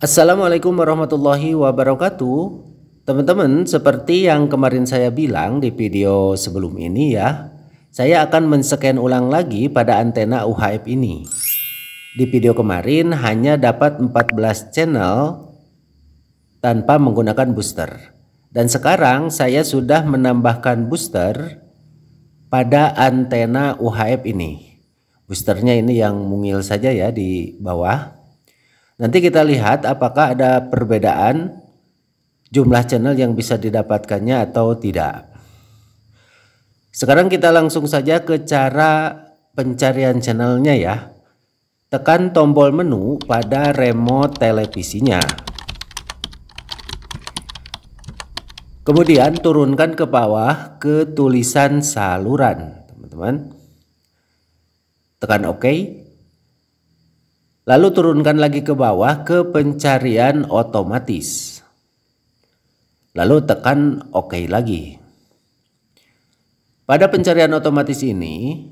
Assalamualaikum warahmatullahi wabarakatuh. Teman-teman, seperti yang kemarin saya bilang di video sebelum ini ya, saya akan men-scan ulang lagi pada antena UHF ini. Di video kemarin hanya dapat 14 channel tanpa menggunakan booster. Dan sekarang saya sudah menambahkan booster pada antena UHF ini. Boosternya ini yang mungil saja ya di bawah. Nanti kita lihat apakah ada perbedaan jumlah channel yang bisa didapatkannya atau tidak. Sekarang kita langsung saja ke cara pencarian channelnya ya. Tekan tombol menu pada remote televisinya. Kemudian turunkan ke bawah ke tulisan saluran, teman-teman. Tekan OK. Lalu turunkan lagi ke bawah ke pencarian otomatis. Lalu tekan OK lagi. Pada pencarian otomatis ini,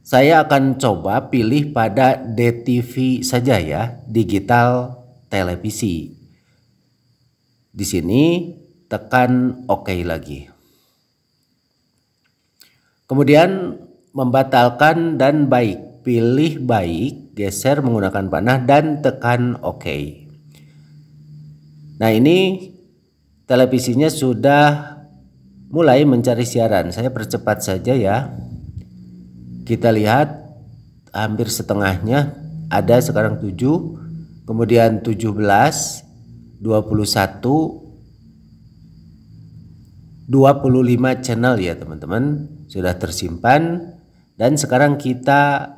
saya akan coba pilih pada DTV saja ya, digital televisi. Di sini tekan OK lagi. Kemudian membatalkan dan baik pilih baik, geser menggunakan panah dan tekan OK. Nah, ini televisinya sudah mulai mencari siaran. Saya percepat saja ya. Kita lihat hampir setengahnya ada sekarang 7, kemudian 17, 21 25 channel ya teman-teman sudah tersimpan dan sekarang kita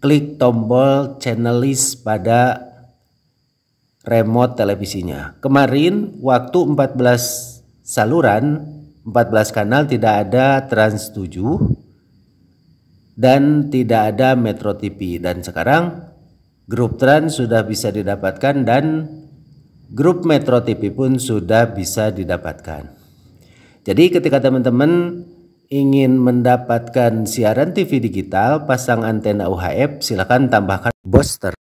klik tombol channel list pada remote televisinya. Kemarin waktu 14 saluran, 14 kanal tidak ada Trans 7 dan tidak ada Metro TV dan sekarang grup Trans sudah bisa didapatkan dan grup Metro TV pun sudah bisa didapatkan. Jadi ketika teman-teman ingin mendapatkan siaran TV digital, pasang antena UHF, silakan tambahkan booster.